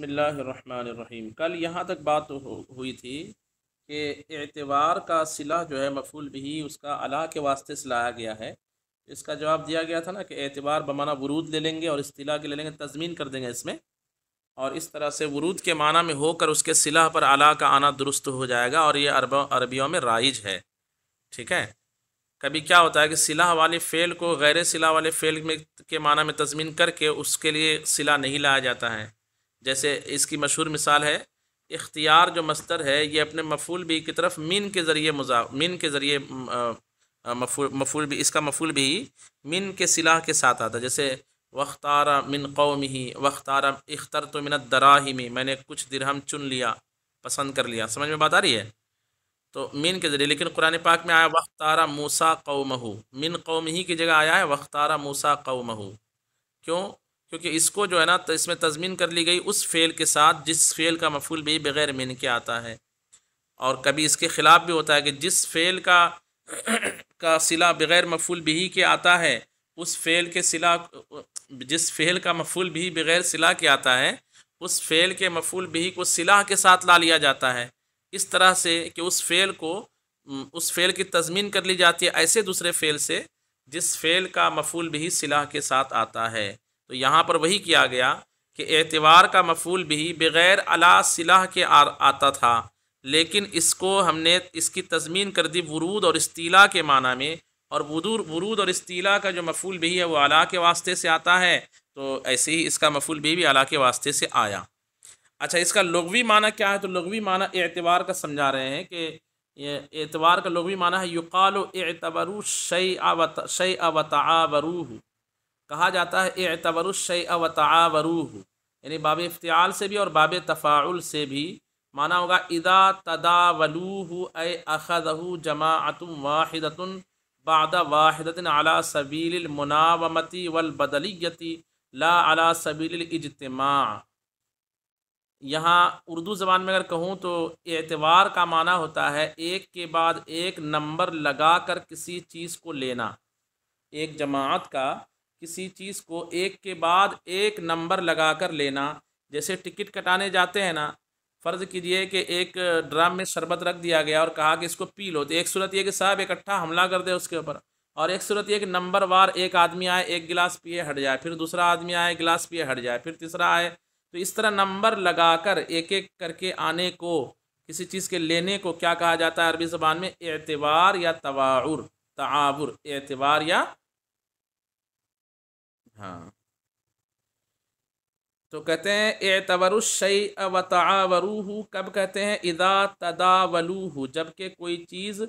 बसमीम कल यहाँ तक बात हो, हुई थी कि एतवार का सिला जो है मफूल भी उसका अला के वास्ते सिलाया गया है इसका जवाब दिया गया था ना कि एतबार बमाना वरूद ले लेंगे और अला के ले लेंगे तजमीन कर देंगे इसमें और इस तरह से वरूद के माना में होकर उसके सिला पर अला का आना दुरुस्त हो जाएगा और ये अरब अरबियों में राइज है ठीक है कभी क्या होता है कि सिला वाले फ़ेल को गैर सिला वाले फ़ेल में के माना में तजमीन करके उसके लिए सिला नहीं लाया जाता है जैसे इसकी मशहूर मिसाल है इख्तियार जो मस्तर है ये अपने मफूल भी की तरफ मीन के ज़रिए मुजा मीन के ज़रिए मफूल मफूल भी इसका मफूल भी मीन के सिलाह के साथ आता है जैसे वख्तारा मिन कौम ही वख्तारा इख्तर तो मिनत ही में मैंने कुछ दिरहम चुन लिया पसंद कर लिया समझ में बात आ रही है तो मीन के ज़रिए लेकिन कुरान पाक में आया वख्तारा मूसा कौमहू मिन कौम ही की जगह आया है वख्तारा मूसा कौमहू क्यों क्योंकि इसको जो है ना तो इसमें तजमीन कर ली गई उस फ़ेल के साथ जिस फ़ेल का मफूल भी बग़ैर मिन के आता है और कभी इसके ख़िलाफ़ भी होता है कि जिस फ़ेल का का सिला बग़ैर मफूल भी के आता है उस फ़ेल के सिला जिस फ़ेल का मफूल भी बग़ैर सिला के आता है उस फ़ेल के मफूल भी को सिला के साथ ला लिया जाता है इस तरह से कि उस फ़ेल को उस फ़ेल की तजमीन कर ली जाती है ऐसे दूसरे फ़ेल से जिस फ़ेल का मफूल भी सिला के साथ आता है तो यहाँ पर वही किया गया कि एतवार का मफूल भी बग़ैर अला सिलाह के आ, आता था लेकिन इसको हमने इसकी तजमीन कर दी वरूद और इस्तीला के माना में और वदूर वरूद और इस्तीला का जो मफूल भी है वो अला के वास्ते से आता है तो ऐसे ही इसका मफूल भी, भी अला के वास्ते से आया अच्छा इसका लघवी माना क्या है तो लघवी माना एतवार का समझा रहे हैं कि एतवार का लघवी माना है युकाल एतबरू शई अवत शई आवताबरूह कहा जाता है एतवरुशय व यानी बाब इफ्तियाल से भी और बाब तफ़ाउल से भी माना होगा इदा वलू ए अखदहू जमातुम वाहिदतुन बाद वाहिदतिन अला सबील मुनावमती वलबदलीयती ला अला सबील इजतमा यहाँ उर्दू ज़बान में अगर कहूँ तो एतवार का माना होता है एक के बाद एक नंबर लगा कर किसी चीज़ को लेना एक जमात का किसी चीज़ को एक के बाद एक नंबर लगा कर लेना जैसे टिकट कटाने जाते हैं ना फ़र्ज़ कीजिए कि एक ड्राम में शरबत रख दिया गया और कहा कि इसको पी लो तो एक सूरत यह कि साहब इकट्ठा हमला कर दे उसके ऊपर और एक सूरत यह कि नंबर वार एक आदमी आए एक गिलास पिए हट जाए फिर दूसरा आदमी आए गिलास पिए हट जाए फिर तीसरा आए तो इस तरह नंबर लगा कर एक एक करके आने को किसी चीज़ के लेने को क्या कहा जाता है अरबी ज़बान में एतवार या तवाउर तआवुर एतवार या हाँ तो कहते हैं ए एतवरुशई वतावरूह कब कहते हैं इदा तदावलूह जबकि कोई चीज़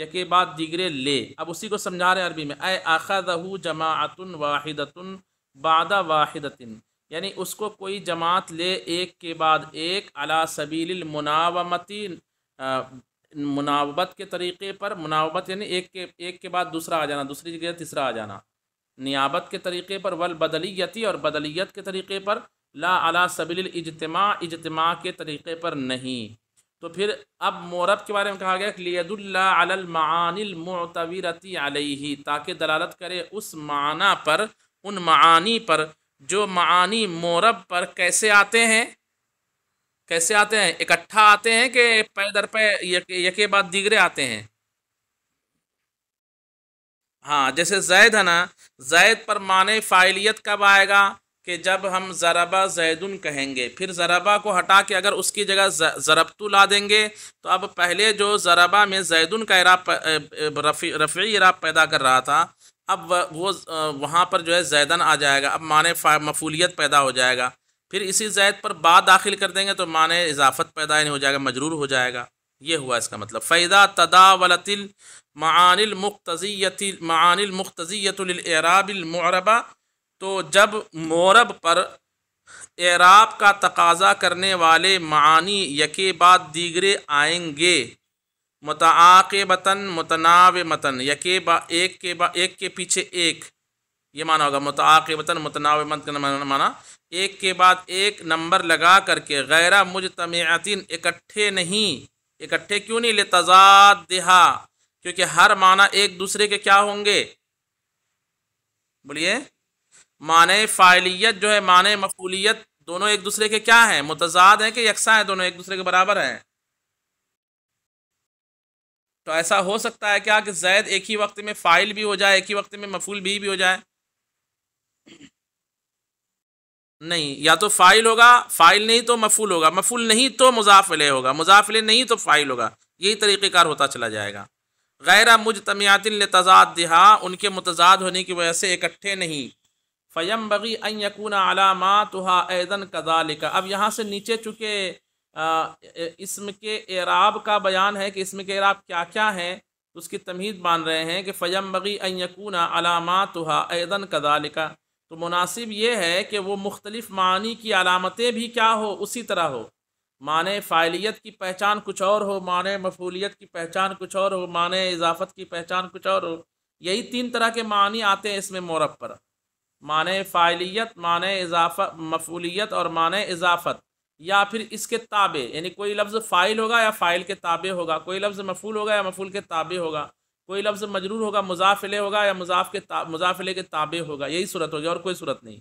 यके बाद दिगरे ले अब उसी को समझा रहे हैं अरबी में अय आखदहू जमातन वाहिदतन बादा वाहिदतिन यानी उसको कोई जमात ले एक के बाद एक अला सबील मुनावती मुनावत के तरीके पर मुनावत यानी एक के एक के बाद दूसरा आ जाना दूसरी जगह तीसरा आ जाना नियाबत के तरीक़े पर वल बदलीयती और बदलीत के तरीक़े पर ला अला सबिल इजतमा इजतमा के तरीक़े पर नहीं तो फिर अब मोरब के बारे में कहा गया लियदुल्लामानमतवीरती ही ताकि दलालत करे उस माना पर उन मानी पर जो मानी मोरब पर कैसे आते हैं कैसे आते हैं इकट्ठा आते हैं कि पैदर पे यके, यके बाद दिगरे आते हैं हाँ जैसे जैद है ना जैद पर मान फ़ाइलियत कब आएगा कि जब हम ज़रबा जैदुन कहेंगे फिर ज़रबा को हटा के अगर उसकी जगह ज़रबतु ला देंगे तो अब पहले जो ज़रबा में जैदुन का इराब रफ़ी रफ़ी इराब पैदा कर रहा था अब वो वहाँ पर जो है जैदन आ जाएगा अब मान मफूलियत पैदा हो जाएगा फिर इसी जैद पर बाद दाखिल कर देंगे तो मान इजाफत पैदा नहीं हो जाएगा मजरूर हो जाएगा ये हुआ इसका मतलब फ़ैदा तदा वलतिल मानिलमख्तज़ीति मानिलमख्तज़ीतराबलमरबा तो जब मौरब पर एराब का तकाजा करने वाले मानी यके बाद दीगरे आएंगे मतआक़बतन मतनाव मतन यके बा एक के बा एक के पीछे एक ये माना होगा मतआक़बतन मतनाव मतन माना एक के बाद एक नंबर लगा करके गैर मुजतमतिन इकट्ठे नहीं इकट्ठे क्यों नहीं ले तजाद क्योंकि हर माना एक दूसरे के क्या होंगे बोलिए माने फाइलियत जो है माने मफूलियत दोनों एक दूसरे के क्या हैं मुतजाद हैं कि यकसा हैं दोनों एक दूसरे के बराबर हैं तो ऐसा हो सकता है क्या कि जैद एक ही वक्त में फाइल भी हो जाए एक ही वक्त में मफूल भी, भी हो जाए नहीं या तो फाइल होगा फाइल नहीं तो मफूल होगा मफूल नहीं तो मुजाफिले होगा मुजाफिले नहीं तो फाइल होगा यही तरीक़ेकार होता चला जाएगा गैर मुजतमियातिन तजाद दिहा उनके मुतजाद होने की वजह से इकट्ठे नहीं फ़यम बगी अन यकून अलामत ऐदन कदालिका अब यहाँ से नीचे चुके इसम के एराब का बयान है कि इसम के एराब क्या क्या हैं तो उसकी तमहीद मान रहे हैं कि फ़यम बगी अन यकून अलामत ऐदन कदालिका तो मुनासिब ये है कि वो मुख्तलिफ़ मानी की अलामतें भी क्या हो उसी तरह हो माने फ़ाइलियत की पहचान कुछ और हो माने मफूलियत की पहचान कुछ और हो माने इजाफत की पहचान कुछ और हो यही तीन तरह के मानी आते हैं इसमें मौरब पर माने फ़ाइलियत माने इजाफत मफूलियत और माने इजाफत या फिर इसके ताबे यानी कोई लफ्ज़ फ़ाइल होगा या फ़ाइल के ताबे होगा कोई लफ्ज़ मफूल होगा या मफूल के ताबे होगा कोई लफ्ज़ मजरूर होगा मुजाफिले होगा या मुजाफ के मुजाफिले के ताबे होगा यही सूरत होगी और कोई सूरत नहीं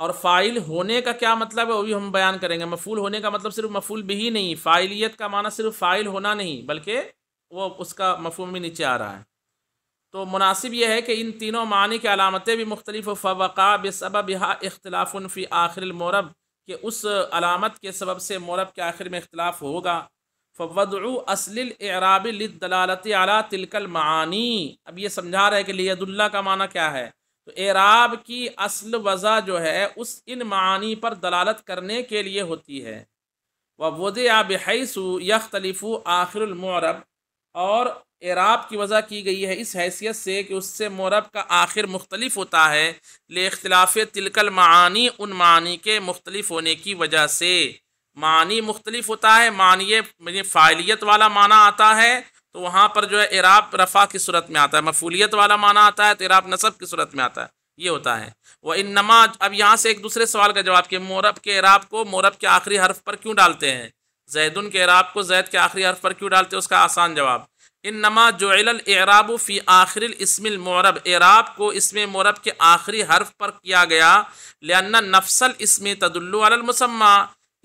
और फ़ाइल होने का क्या मतलब है वो भी हम बयान करेंगे मफूल होने का मतलब सिर्फ मफूल भी ही नहीं फ़ाइलियत का माना सिर्फ फ़ाइल होना नहीं बल्कि वो उसका मफहम भी नीचे आ रहा है तो मुनासिब यह है कि इन तीनों मानी की अलामतें भी मुख्तलिफ फ़वक़ा बेसबब बिहा इख्तलाफ़ी आखिर मौरब के उस अलामत के सबब से मौरब के आखिर में इख्तलाफ होगा फवदु असलिल एराबिल दलालत अला तिलकल मानी अब ये समझा रहा है कि लियदुल्ला का माना क्या है तो एराब की असल वजह जो है उस इन मानी पर दलालत करने के लिए होती है व वज़ बहसु यख्तलफ़ु आखिरमरब और एराब की वजह की गई है इस हैसियत से कि उससे मौरब का आखिर मुख्तलिफ होता है ले अख्तिलाफ़ तिलकल मानी उन मानी के मुख्तलिफ होने की वजह से मानी मुख्तलिफ होता है मानिए फ़ाइलियत वाला माना आता है तो वहाँ पर जो है इराब रफ़ा की सूरत में आता है मफूलियत वाला माना आता है तो इराब नसब की सूरत में आता है ये होता है वह इन नमा अब यहाँ से एक दूसरे सवाल का जवाब कि मोरब के इराब को मोरब के आखिरी हर्फ पर क्यों डालते हैं जैदन के इराब को जैद के आखिरी हर्फ पर क्यों डालते हैं उसका आसान जवाब इन नमा जोराब फ़ी आखिर इसमिल मौरब इराब को इसमें मौरब के आखिरी हर्फ पर किया गया लेना नफसल इसमें तदुल्लमसम्मा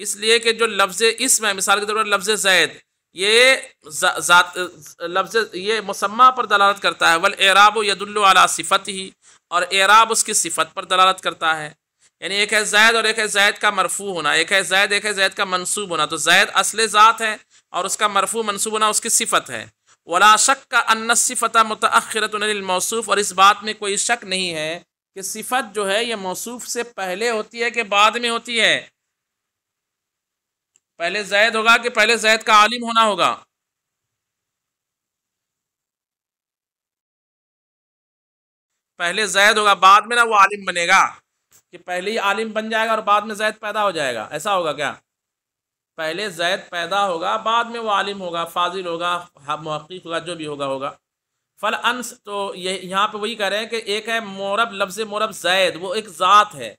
इसलिए कि जो लफ्ज़ इसम है मिसाल के तौर पर लफ्ज़ जैद ये लफ्ज ये मुसम्मा पर दलालत करता है वल एराब यदुल्ला सिफत ही और एराब उसकी सिफत पर दलालत करता है यानी एक है जैद और एक है जैद का मरफू होना एक है जैद एक है जैद का मनसूब होना तो जैद असल ज़ात है और उसका मरफू मनसूब होना उसकी सिफत है वला शक का अन सिफत मतरतमौसूफ़ और इस बात में कोई शक नहीं है कि सिफत जो है यह मौसूफ़ से पहले होती है कि बाद में होती है पहले जैद होगा कि पहले जैद का आलिम होना होगा पहले जैद होगा बाद में ना वो आलिम बनेगा कि पहले ही आलिम बन जाएगा और बाद में जैद पैदा हो जाएगा ऐसा होगा क्या पहले जैद पैदा होगा बाद में वो आलिम होगा फाजिल होगा महक़ होगा जो भी होगा होगा फल अंस तो ये यहाँ पे वही कह रहे हैं कि एक है मोरब लफ्ज़ मोरब जैद वो एक ज़ात है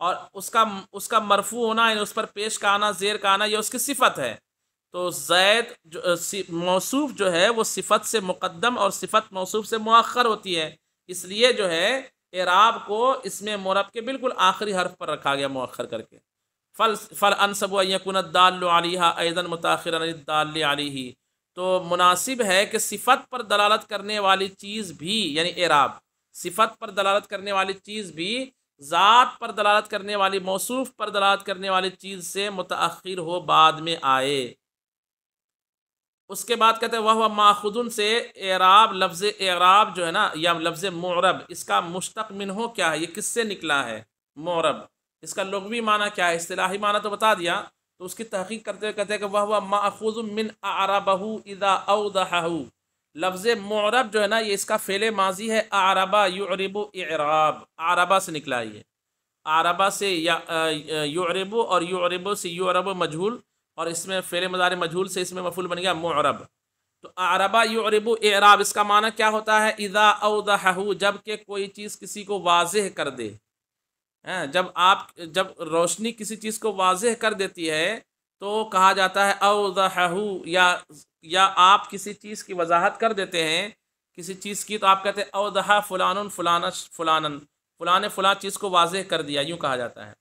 और उसका उसका मरफू होना उस पर पेश का आना जेर का आना यह उसकी सिफत है तो जैद जो मौसूफ जो है वो सिफत से मुकदम और सिफत मौसूफ से मौखर होती है इसलिए जो है एराब को इसमें मोरब के बिल्कुल आखिरी हर्फ पर रखा गया मौखर करके फल फल अनसब यकुनदालिहा ऐदन मुताखिरदाली तो मुनासिब है कि सिफत पर दलालत करने वाली चीज़ भी यानी एराब सिफत पर दलालत करने वाली चीज़ भी ज़ात पर दलालत करने वाली मौसूफ पर दलालत करने वाली चीज़ से मुतअखर हो बाद में आए उसके बाद कहते हैं वह वह माखुदन से एराब लफ्ज़ एराब जो है ना या लफ्ज़ मौरब इसका मुश्तक मिन हो क्या है ये किससे निकला है मौरब इसका लघवी माना क्या है असलाही माना तो बता दिया तो उसकी तहकीक करते हुए कहते हैं कि वह वह माखुज मिन आरबहू इदा अदहू लफ्ज मरब जो है ना ये इसका फेले माजी है आरबा यूरब इराब आरबा से निकला ये आरबा से यूरब और यूरबो से यूरब मजहूल और इसमें फेले मदार मजहूल से इसमें मफूल बन गया मरब तो आरबा यूरब इराब इसका माना क्या होता है इदा अदहू जब के कोई चीज़ किसी को वाजह कर दे हैं जब आप जब रोशनी किसी चीज़ को वाजह कर देती है तो कहा जाता है अवदहू या या आप किसी चीज़ की वजाहत कर देते हैं किसी चीज़ की तो आप कहते हैं अवदहा फ़लान फ़लान फ़लान फ़लान फ़लान चीज़ को वाजह कर दिया यूँ कहा जाता है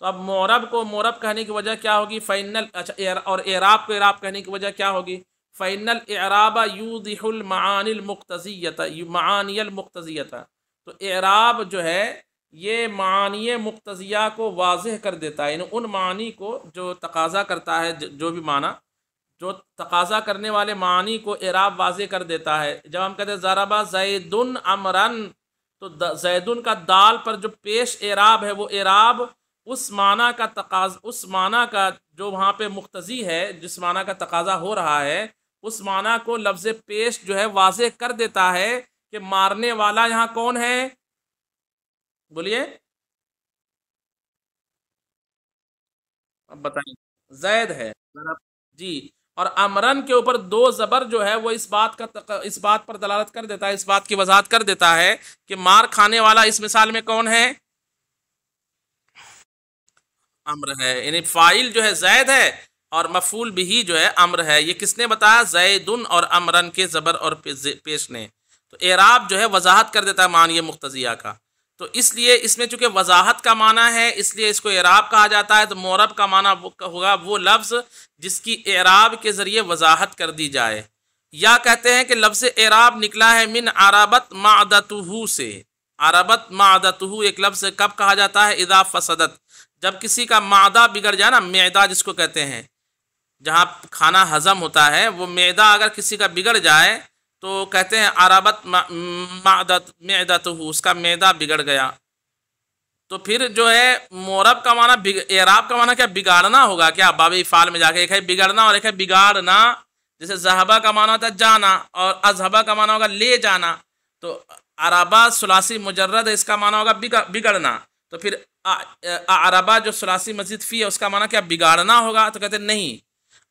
तो अब मौरब को मौरब कहने की वजह क्या होगी फ़ैनल अच्छा एर, और एराब को एराब कहने की वजह क्या होगी फ़ैनल एराबा यूदिलमानमकतज़ीत मानियलमकतज़ीत तो एराब जो है ये मानिय मुख्तिया को वाज कर देता है यानी उन मानी को जो तकाजा करता है जो भी माना जो तकाजा करने वाले मानी को एराब वाज कर देता है जब हम कहते हैं ज़राबा जैदन अमरन तो जैदन का दाल पर जो पेश एराब है वो एराब उस माना का तक उस माना का जो वहाँ पे मुख्तजी है जिस माना का तकाजा हो रहा है उस माना को लफ्ज़ पेश जो है वाज कर देता है कि मारने वाला यहाँ कौन है बोलिए अब बताइए जैद है जी और अमरन के ऊपर दो ज़बर जो है वो इस बात का इस बात पर दलालत कर देता है इस बात की वजाहत कर देता है कि मार खाने वाला इस मिसाल में कौन है अम्र है यानी फ़ाइल जो है जैद है और मफूल भी जो है अम्र है ये किसने बताया जैदन और अमरन के ज़बर और पेश ने तो एराब जो है वजाहत कर देता है ये मुख्तिया का तो इसलिए इसमें चूंकि वजाहत का माना है इसलिए इसको एराब कहा जाता है तो मौरब का माना वो होगा वो लफ्ज़ जिसकी एराब के ज़रिए वजाहत कर दी जाए या कहते हैं कि लफ्ज़ एराब निकला है मिन आराबत मादतहू से आराबत मादतहू एक लफ्ज़ कब कहा जाता है इदा फसदत जब किसी का मादा बिगड़ जाए ना मैदा जिसको कहते हैं जहाँ खाना हज़म होता है वो मैदा अगर किसी का बिगड़ जाए तो कहते हैं आराबत मादत हु उसका मैदा बिगड़ गया तो फिर जो है मोरब का माना एराब का माना क्या बिगाड़ना होगा क्या बाब फाल में जाके एक है बिगड़ना और एक है बिगाड़ना जैसे जहबा का माना होता है जाना और अजहबा का माना होगा ले जाना तो अराबा सलासी मुजर्रद इसका माना होगा बिगड़ना तो फिर अराबा जो सलासी मस्जिद फ़ी है उसका माना क्या बिगाड़ना होगा तो कहते नहीं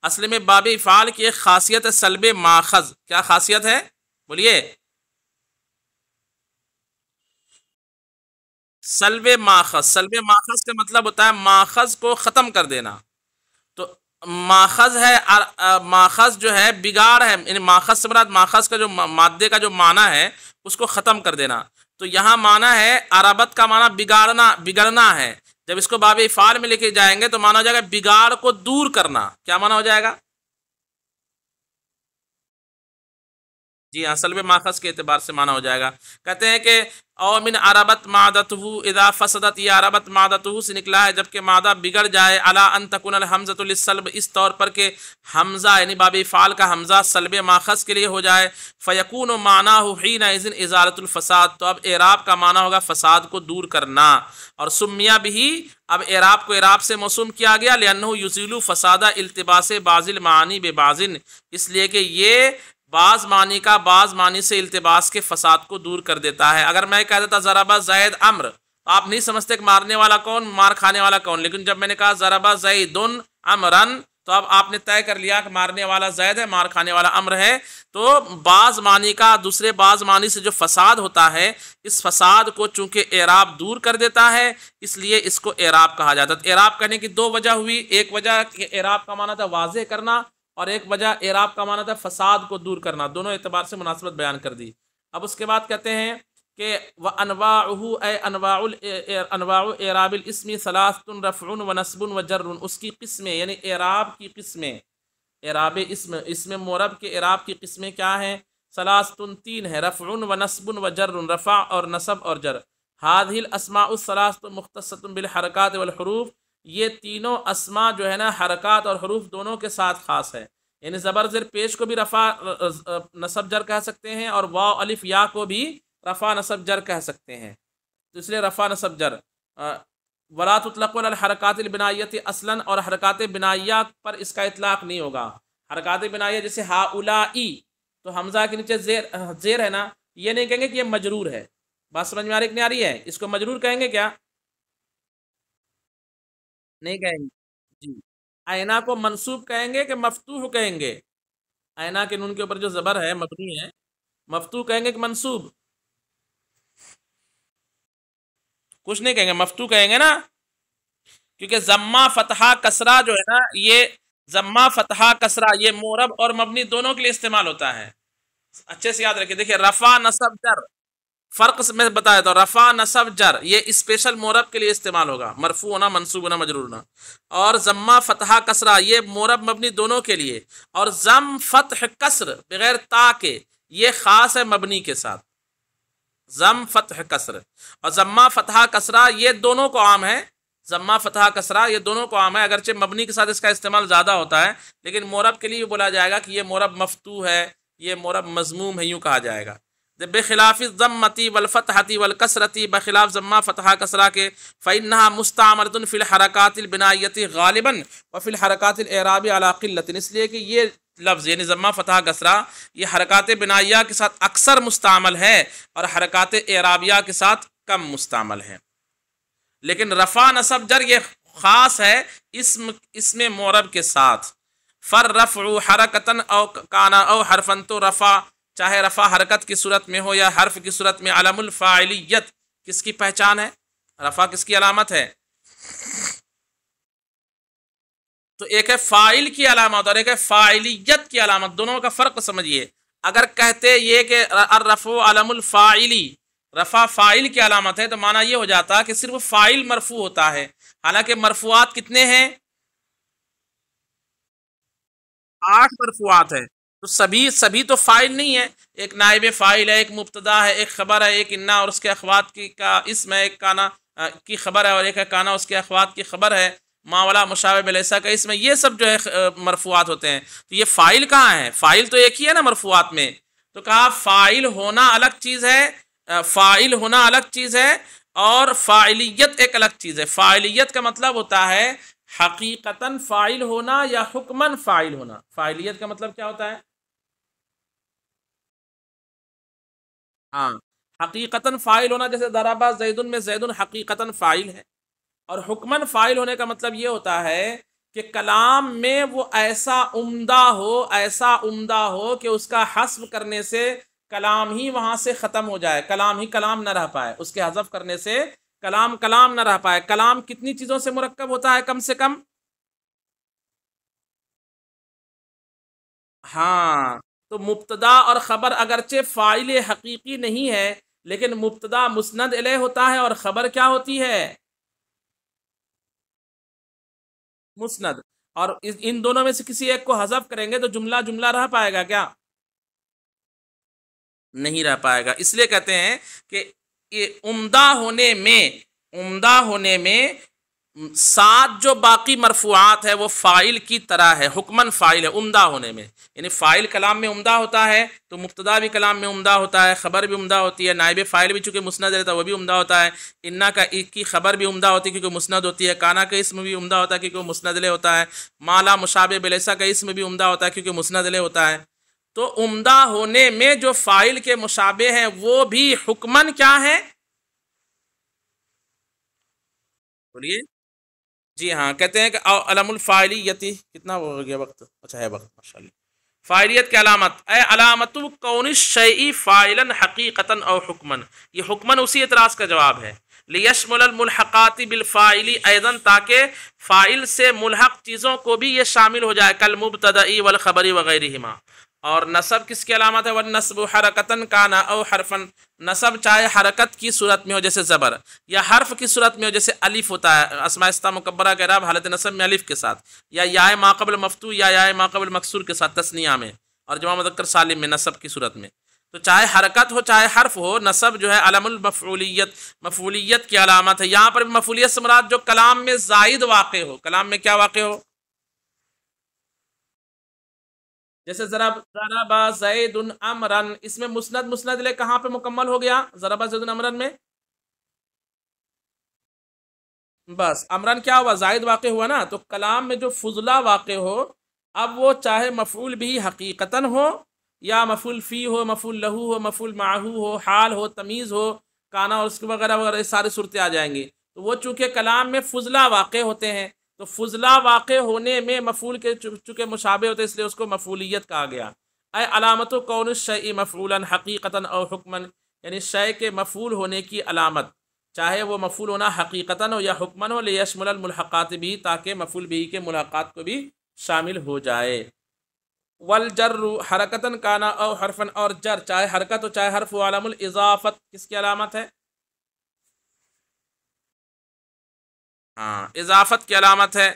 असल में बाब इफ़ाल की एक खासियत है सलब माखज क्या खासियत है बोलिए सलब माखज सलब माखज का मतलब होता है माखज को ख़त्म कर देना तो माखज है माखज जो है बिगाड़ है यानी माखज से मराद माखज का जो मादे का जो माना है उसको ख़त्म कर देना तो यहाँ माना है अराबत का माना बिगाड़ना बिगड़ना है जब इसको बाबे इफ़ाल में लेके जाएंगे तो माना हो जाएगा बिगाड़ को दूर करना क्या माना हो जाएगा जी हाँ सलब माखज के अतबार से माना हो जाएगा कहते हैं कि ओमिन अरबत मादत इदा फसदत या अरबत मादत से निकला है जबकि मादा बिगड़ जाए अला अन तकुन हमजतलब इस तौर पर के हमज़ा यानी बाबी फ़ाल का हमज़ा सलब माखज के लिए हो जाए फ़यकून माना हुन इज़न इजारतुलफ़साद तो अब एराब का माना होगा फ़साद को दूर करना और सुमिया भी अब एराब को एराब से मौसम किया गया लियान यूजिलू फ़सादा अल्तबास बाजिल मानी बेबाजिन इसलिए कि ये बाज़ मानी का बाज़ मानी से अल्तबास के फसाद को दूर कर देता है अगर मैं कह देता ज़राबा जैद अम्र तो आप नहीं समझते कि मारने वाला कौन मार खाने वाला कौन लेकिन जब मैंने कहा ज़राबा उन अमरन तो अब आपने तय कर लिया कि मारने वाला जैद है मार खाने वाला अम्र है तो बाज़ मानी का दूसरे बाज़ मानी से जो फसाद होता है इस फसाद को चूंकि एराब दूर कर देता है इसलिए इसको एराब कहा जाता है तो एराब कहने की दो वजह हुई एक वजह एराब का माना था वाजे करना और एक वजह एराब का माना था फसाद को दूर करना दोनों एतबार से मुनासबत बयान कर दी अब उसके बाद कहते हैं कि व अनवाहू अनवाउल अनवाउ एराबिल इसमी सलास्तुन रफ़ुन व नस्बुन व जर्रन उसकी किस्में यानी एराब की किस्में एराब इसम इसमें मौरब के एराब की किस्में क्या हैं सलास्तुन तीन है रफ़ुन व नस्बुन व जर्रन रफ़ा और नसब और जर हादिल असमाउसलास्त मुख्तसतुम बिल हरकत वलहरूफ़ ये तीनों असमा जो है ना हरकत और हरूफ दोनों के साथ ख़ास है यानी ज़बर ज़र पेश को भी रफ़ा नसब जर कह सकते हैं और वा अलिफ या को भी रफ़ा नसब जर कह सकते हैं तो इसलिए रफ़ा नसब जर वलातलक़रक़ात बिनायत असला और हरकत बिनाया पर इसका इतलाक़ नहीं होगा हरकत बिनाया जैसे हाउलाई तो हमजा के नीचे जेर जेर है ना ये नहीं कहेंगे कि ये मजरूर है बात समझ में आ रही नहीं आ रही है इसको मजरूर कहेंगे क्या नहीं कहेंगे जी आयना को मनसूब कहेंगे कि मफतूह कहेंगे आयना के नून के ऊपर जो जबर है मबनी है मफतू कहेंगे कि मनसूब कुछ नहीं कहेंगे मफतू कहेंगे ना क्योंकि जम्मा फतहा कसरा जो है ना ये जम्मा फतहा कसरा ये मोरब और मबनी दोनों के लिए इस्तेमाल होता है अच्छे से याद रखिए देखिए रफा नसब दर फ़र्क मैं बताया था रफ़ा नसब जर ये स्पेशल मोरब के लिए इस्तेमाल होगा मरफू होना मनसूब होना मजरूर होना और जम्मा फतहा कसरा ये मोरब मबनी दोनों के लिए और जम फतह कसर बगैर ता के ये ख़ास है मबनी के साथ जम फतह कसर और जम्मा फतहा कसरा ये दोनों को आम है जम्मा फ़तहा कसरा ये दोनों को आम है अगरचे मबनी के साथ इसका इस्तेमाल ज़्यादा होता है लेकिन मोरब के लिए बोला जाएगा कि ये मोरब मफतू है ये मोरब मजमूम है यूँ कहा जाएगा बेखिलाफ़ ज़म्मती वलफ़तहती वलकसरती बखिलाफ़ ज़म्मा फ़तहा कसरा के फ़िल मुस्तामरतफ़िल हरकतबिनायती गालिबा व फिल हरकतराब अलाक़िलतिन इसलिए कि ये लफ्ज़ यानी ज़म्मा फ़तह कसरा ये हरकत बिनाया के साथ अक्सर मुस्तामल है और हरकत एराबिया के साथ कम मुस्तामल है लेकिन रफ़ा नसब जर ये ख़ास है इसम इसमें मौरब के साथ फ़र रफ़ हरकता औ काना अव हरफन तो रफ़ा चाहे रफ़ा हरकत की सूरत में हो या हर्फ की सूरत में अलमफ़ाइलियत किसकी पहचान है रफ़ा किसकी अलामत है तो एक है फ़ाइल की अलामत और एक है फ़ाइलियत की अलामत दोनों का फ़र्क समझिए अगर कहते ये कि रफ़ो अलमुलफ़ाइली रफ़ा फ़ाइल की अलामत है तो माना यह हो जाता कि सिर्फ फ़ाइल मरफू होता है हालांकि मरफूआत कितने हैं आठ मरफूआत है तो सभी सभी तो फ़ाइल नहीं है एक नायब फ़ाइल है एक मुबतदा है एक खबर है एक इन्ना और उसके अखवात की का इसम है एक काना की खबर है और एक है काना उसके अखवात की खबर है मावला मुशावे बलैसा का इसमें यह सब जो है मरफूआत होते हैं तो ये फ़ाइल कहाँ है फ़ाइल तो एक ही है ना मरफूआत में तो कहा फ़ाइल होना अलग चीज़ है फ़ाइल होना अलग चीज़ है और फ़ाइलियत एक अलग चीज़ है फ़ाइलियत का मतलब होता है हकीकता फ़ाइल होना या हुक्मन फ़ाइल होना फ़ाइलियत का मतलब क्या होता है हाँ हकीकता फ़ाइल होना जैसे दराबा जैदन में जैदन हकीकता फ़ाइल है और हुक्मन फ़ाइल होने का मतलब ये होता है कि कलाम में वो ऐसा उम्दा हो ऐसा उम्दा हो कि उसका हसफ करने से कलाम ही वहाँ से ख़त्म हो जाए कलाम ही कलाम ना रह पाए उसके हजफ करने से कलाम कलाम न रह पाए कलाम कितनी चीज़ों से मरकब होता है कम से कम हाँ तो मुबतदा और ख़बर अगरचे फ़ाइल हकीकी नहीं है लेकिन मुबतदा मुस्ंद इले होता है और ख़बर क्या होती है मुस्ंद और इन दोनों में से किसी एक को हजफ करेंगे तो जुमला जुमला रह पाएगा क्या नहीं रह पाएगा इसलिए कहते हैं कि ये उम्दा होने में उम्दा होने में सात जो बाकी मरफूआत है वो फ़ाइल की तरह है हुक्मन फ़ाइल है उम्दा होने में यानी फ़ाइल कलाम में उम्दा होता है तो मुबतदा भी कलाम में उम्दा होता है ख़बर भी उम्दा होती है नायब फ़ाइल भी चूँकि मुस्ंद रहता है वह भी उम्दा होता है इन्ना का एक की ख़बर भी उम्दा होती है क्योंकि मुस्ंद होती है काना का इसम भी उम्दा होता है क्योंकि मुस्ंदले होता है माला मुशाब बलेसा का इसम भी उम्दा होता है क्योंकि मुस्ंदले होता है तो उम्दा होने में जो फ़ाइल के मुशाबे हैं वो भी हुक्मन क्या है बोलिए जी हाँ कहते हैं कि अलमुलफ़ाइलियत कितना हो गया वक्त अच्छा है वक्त माशा फ़ायलियत के अलामत अलामत कौन शई फ़ाइलन हकीकता और हुक्मन ये हुक्मन उसी इतराज़ का जवाब है लियशमलमलहक़ाती बिलफ़ाइली ऐदन ताकि फ़ाइल से मुलहक चीज़ों को भी ये शामिल हो जाए कल मुबतदई वलखबरी वगैरह और नसब किसकी अलामत है वह नसब हरकतन काना और हरफन नसब चाहे हरकत की सूरत में हो जैसे ज़बर या हर्फ की सूरत में हो जैसे अलिफ होता है असमास्ता मुकबरा के राब हालत नसब में अलिफ के साथ या याय माकबल मफ्तू या याय माकबल मकसूर के साथ तस्निया में और जमा मदक्कर सालिम में नसब की सूरत में तो चाहे हरकत हो चाहे हर्फ हो नसब जो है अलमफूलियत मफूलियत की अलामत है यहाँ पर मफूलियत से मुराद जो कलाम में जायद वाक़ हो कलाम में क्या वाक़ हो जैसे जरा जराबा जैद अमरन इसमें मुस्नद मुस्नद ले कहाँ पे मुकम्मल हो गया जराबा जैद अमरन में बस अमरन क्या हुआ जायद वाक़ हुआ ना तो कलाम में जो फजला वाक़ हो अब वो चाहे मफूल भी हकीकता हो या मफूल फ़ी हो मफूल लहू हो मफूल माहू हो हाल हो तमीज़ हो काना और उसके वगैरह वगैरह सारी सूरतें आ जाएंगी तो वो चूँकि कलाम में फजला वाक़ होते हैं तो फजला वाक़ होने में मफूल के चुके मुशाबे होते इसलिए उसको मफूलियत कहा गया अय अलामत कौन शय मफूल हकीकता और हुक्मन यानी शय के मफूल होने की अलामत चाहे वह मफूल होना हकीकता हो या हुक्मन हो लेशमलमलहक़ात भी ताकि मफूल बी के मुलाकात को भी शामिल हो जाए वल जर्र हरकता काना और हरफन और जर चाहे हरकत हो चाहे हरफ वालमल इजाफत किसकी अलामत है हाँ इजाफत की अलामत है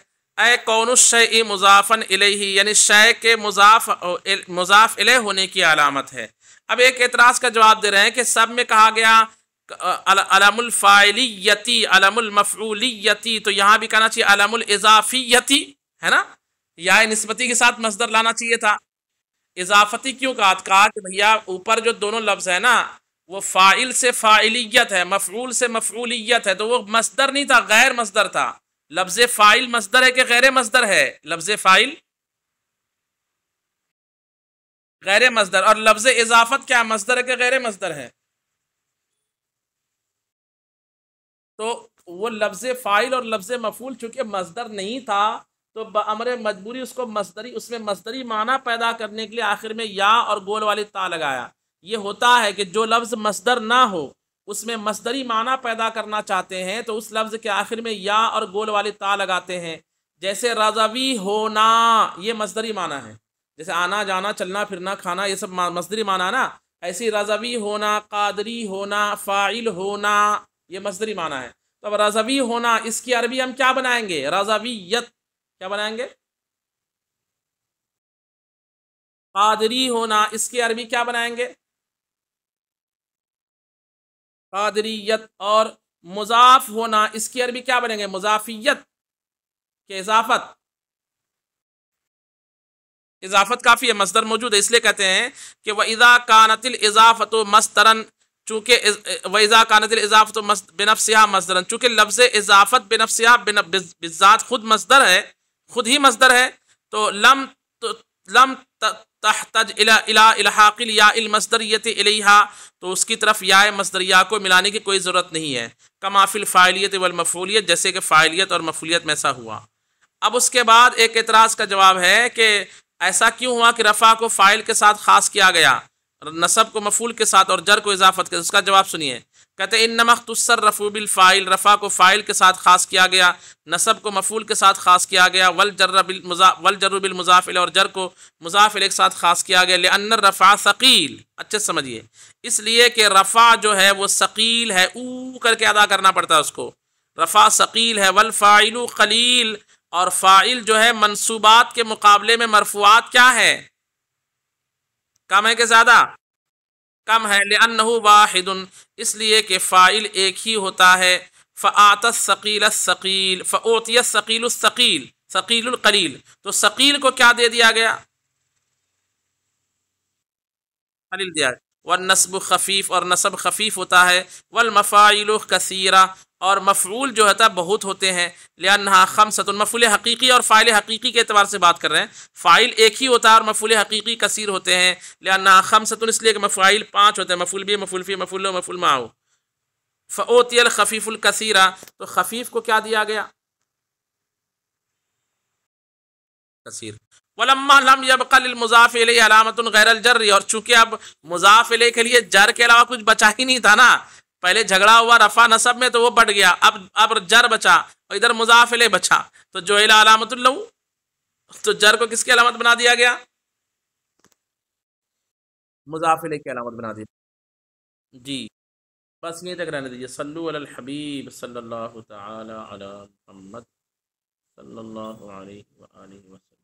ए कौन शय मुजाफन इलेही यानी शय के मुजाफ मुजाफ इले होने की अलामत है अब एक एतराज़ का जवाब दे रहे हैं कि सब में कहा गया अलमुलफ़ायलीति अलमुलमफ़ूलीति तो यहाँ भी कहना चाहिए अलमुलजाफ़ीति है ना या नस्बती के साथ मजदर लाना चाहिए था इजाफती क्यों कहा कहा कि भैया ऊपर जो दोनों लफ्ज़ है ना वो फ़ाइल से फ़ाइलियत है मफरूल से मफरूलियत है तो वो मजदर नहीं था गैर मजदर था लफ्ज़ फ़ाइल मजदर है कि गैर मजदर है लफ्ज़ फ़ाइल गैर मजदर और लफ्ज़ इजाफत क्या मजदर है कि गैर मजदर है तो वो लफ्ज़ फ़ाइल और लफ्ज़ मफूल चूंकि मजदर नहीं था तो अमर मजबूरी उसको मजदरी उसमें मजदरी माना पैदा करने के लिए आखिर में या और गोल वाली ता लगाया ये होता है कि जो लफ्ज़ मसदर ना हो उसमें मसदरी माना पैदा करना चाहते हैं तो उस लफ्ज़ के आखिर में या और गोल वाले ता लगाते हैं जैसे रजवी होना ये मसदरी माना है जैसे आना जाना चलना फिरना खाना ये सब मसदरी माना ना ऐसी रजवी होना कादरी होना फ़ाइल होना ये मसदरी माना है तो अब रजवी होना इसकी अरबी हम क्या बनाएंगे रजवीयत क्या बनाएंगे कादरी होना इसकी अरबी क्या बनाएंगे कादरीत और मुजाफ होना इसकी अरबी क्या बनेंगे मुजाफियत के इजाफत इजाफत काफ़ी है मसदर मौजूद है इसलिए कहते हैं कि व इज़ा कानतिल इजाफत मस्तरन चूंकि व इज़ा कानतिल इजाफत बिनफ बिनफसिया मसदरन चूंकि लफ्ज़ इजाफत बिनफसिया बिजात खुद मजदर है खुद ही मजदर है तो लम तो लम तहतज इला इलाहाकिल या मसदरियत इलेहा तो उसकी तरफ या मजदरिया को मिलाने की कोई ज़रूरत नहीं है कमाफिल फ़ाइलियत वमफूलियत जैसे कि फ़ाइलियत और मफूलियत में ऐसा हुआ अब उसके बाद एक एतराज़ का जवाब है कि ऐसा क्यों हुआ कि रफ़ा को फ़ाइल के साथ ख़ास किया गया नसब को मफूल के साथ और जर को इजाफत के उसका जवाब सुनिए कहते इन नमख्तसर रफ़ूबिल फ़ाइल रफ़ा को फ़ाइल के साथ खास किया गया नसब को मफूल के साथ खास किया गया वल जर्रबिल मुजा वल जरूबिल मुजाफिल और जर को मुजाफिल के साथ खास किया गया लेअन्नर रफ़ा शकील अच्छे समझिए इसलिए कि रफ़ा जो है वो शकील है ऊ करके अदा करना पड़ता है उसको रफ़ा शकील है वल फ़ाइल खलील और फ़ाइल जो है मनसूबात के मुकाबले में मरफूआत क्या है कम है कि ज़्यादा कम है लेन वाहिद इसलिए कि फ़ाइल एक ही होता है फ़ात शकील फोतियत सकील शकील तो शकील को क्या दे दिया गया दिया व नस्ब खफीफ और नस्ब खफीफ होता है वल मफ़ाइल कसीरा और मफरूल जो है बहुत होते हैं लिया खम सतुल मफूल हकीकी और फ़ाइल हकीकी के अतबार से बात कर रहे हैं फ़ाइल एक ही होता है और मफूल हकीकी कसीर होते हैं लिया खम सतुल इसलिए कि मफ़ाइल पाँच होते हैं मफूल भी मफुल्फ़ी मफुल मफुल माओ फ़ोतियल खफीफुल कसीरा तो खफीफ को क्या दिया गया कसीर वलम्मा लम यबकल मुजाफ़ अलामत गैरल जर्री और चूंकि अब मुजाफ़ के लिए जर के अलावा कुछ बचा ही नहीं था ना पहले झगड़ा हुआ रफा नसब में तो वो बढ़ गया अब अब जर बचा और इधर मुजाफिले बचा तो जो अलामत तो जर को किसकी अलामत बना दिया गया मुजाफिले की अलामत बना दी जी बस ये तक रहने दीजिए सल्लू अल हबीब सल्लल्लाहु ताला अला मोहम्मद सल्लल्लाहु अलैहि वसल्लम